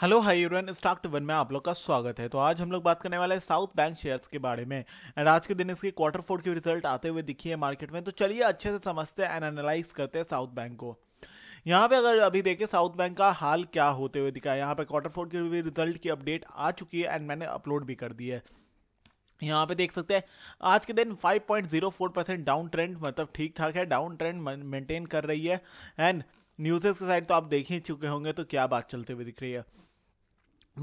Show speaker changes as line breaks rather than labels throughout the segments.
hello hi your stock one में आप लोग का स्वागत है तो आज हम लोग बात करने वाले हैं साउथ बैंक शेयर्स के बारे में एंड आज के दिन इसकी क्वार्टर फोर के रिजल्ट आते हुए दिखी है मार्केट में तो चलिए अच्छे से समझते हैं एंड एनालाइज करते हैं साउथ बैंक को यहाँ पे अगर अभी देखें साउथ बैंक का हाल क्या होते हुए दिखा है यहाँ पे क्वार्टर फोर की भी रिजल्ट की अपडेट आ चुकी है एंड मैंने अपलोड भी कर दी है यहाँ पे देख सकते हैं आज के दिन 5.04 परसेंट डाउन ट्रेंड मतलब ठीक ठाक है डाउन ट्रेंड मेंटेन कर रही है एंड न्यूज़ेस के साइड तो आप देख ही चुके होंगे तो क्या बात चलते हुए दिख रही है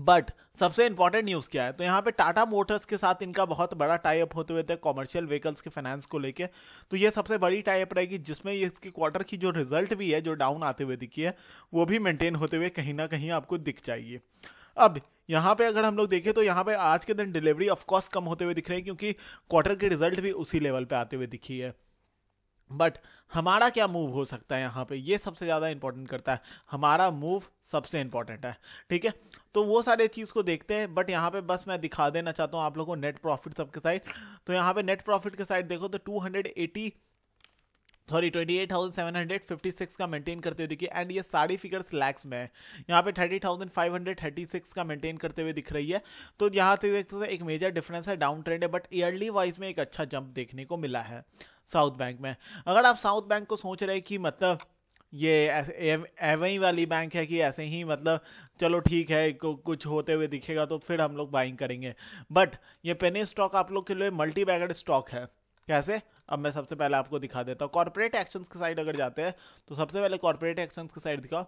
बट सबसे इंपॉर्टेंट न्यूज़ क्या है तो यहाँ पे टाटा मोटर्स के साथ इनका बहुत बड़ा टाइप होते हुए थे कॉमर्शियल व्हीकल्स के फाइनेंस को लेके तो ये सबसे बड़ी टाई अप रहेगी जिसमें ये इसके क्वार्टर की जो रिजल्ट भी है जो डाउन आते हुए दिखी है वो भी मेंटेन होते हुए कहीं ना कहीं आपको दिख जाएगी अब यहाँ पे अगर हम लोग देखें तो यहाँ पे आज के दिन डिलीवरी ऑफकोर्स कम होते हुए दिख रही है क्योंकि क्वार्टर के रिजल्ट भी उसी लेवल पे आते हुए दिखी है बट हमारा क्या मूव हो सकता है यहाँ पे ये सबसे ज़्यादा इंपॉर्टेंट करता है हमारा मूव सबसे इंपॉर्टेंट है ठीक है तो वो सारे चीज़ को देखते हैं बट यहाँ पे बस मैं दिखा देना चाहता हूँ आप लोगों को नेट प्रॉफिट सबके साइड तो यहाँ पे नेट प्रॉफिट के साइड देखो तो 280 sorry twenty eight thousand seven hundred fifty six का मेंटेन करते हुए दिखी एंड ये सारी फिगर्स लैक्स में है यहाँ पे thirty thousand five hundred thirty six का मेंटेन करते हुए दिख रही है तो यहाँ से देखते हैं एक मेजर डिफरेंस है डाउन ट्रेंड है बट ईयरली वाइज में एक अच्छा जंप देखने को मिला है साउथ बैंक में अगर आप साउथ बैंक को सोच रहे कि मतलब ये ऐसे ही वाली बैंक है कि ऐसे ही मतलब चलो ठीक है कुछ होते हुए दिखेगा तो फिर हम लोग बाइंग करेंगे बट ये पेनी स्टॉक आप लोग के लिए मल्टी बैगर स्टॉक है कैसे अब मैं सबसे पहले आपको दिखा देता हूँ कॉर्पोरेट एक्शंस की साइड अगर जाते हैं तो सबसे पहले कॉर्पोरेट एक्शंस की साइड दिखाओ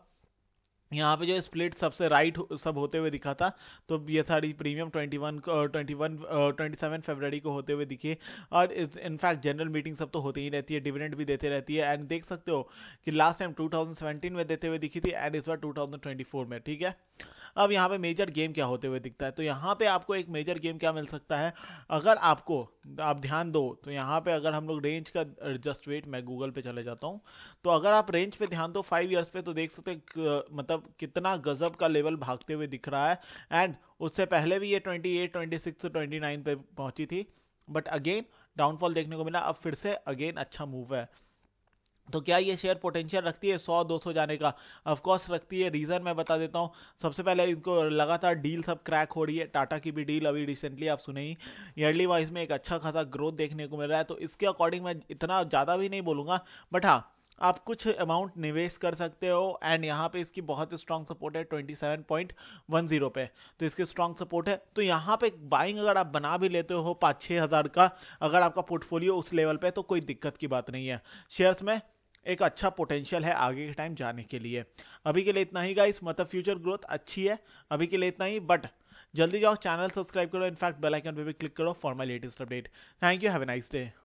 यहाँ पे जो स्प्लिट सबसे राइट सब होते हुए दिखा था तो ये सारी premium twenty twenty one one twenty seven February को होते हुए दिखी और इनफैक्ट जनरल मीटिंग सब तो होती ही रहती है डिविडेंड भी देते रहती है एंड देख सकते हो कि लास्ट टाइम सेवेंटीन में देते हुए दिखी थी एंड इस बार फोर में ठीक है अब यहाँ पे मेजर गेम क्या होते हुए दिखता है तो यहाँ पे आपको एक मेजर गेम क्या मिल सकता है अगर आपको आप ध्यान दो तो यहाँ पे अगर हम लोग रेंज का एडजस्ट वेट मैं गूगल पे चले जाता हूँ तो अगर आप रेंज पे ध्यान दो फाइव ईयर्स पे तो देख सकते मतलब कितना गजब का लेवल भागते हुए दिख रहा है एंड उससे पहले भी ये twenty eight twenty six twenty nine पे पहुंची थी बट अगेन डाउनफॉल देखने को मिला अब फिर से अगेन अच्छा मूव है तो क्या ये शेयर पोटेंशियल रखती है सौ दो सौ जाने का ऑफकोर्स रखती है रीज़न मैं बता देता हूँ सबसे पहले इनको लगातार डील सब क्रैक हो रही है टाटा की भी डील अभी रिसेंटली आप सुने ही ईयरली वाइज में एक अच्छा खासा ग्रोथ देखने को मिल रहा है तो इसके अकॉर्डिंग मैं इतना ज़्यादा भी नहीं बोलूँगा बट हाँ आप कुछ अमाउंट निवेश कर सकते हो एंड यहाँ पे इसकी बहुत स्ट्रांग सपोर्ट है twenty seven point one zero पे तो इसकी स्ट्रांग सपोर्ट है तो यहाँ पे बाइंग अगर आप बना भी लेते हो पाँच छः हज़ार का अगर आपका पोर्टफोलियो उस लेवल पे तो कोई दिक्कत की बात नहीं है शेयर्स में एक अच्छा पोटेंशियल है आगे के टाइम जाने के लिए अभी के लिए इतना ही गाइस मतलब फ्यूचर ग्रोथ अच्छी है अभी के लिए इतना ही बट जल्दी जाओ चैनल सब्सक्राइब करो इनफैक्ट बेल आइकन पे भी क्लिक करो for my latest update thank you have a nice day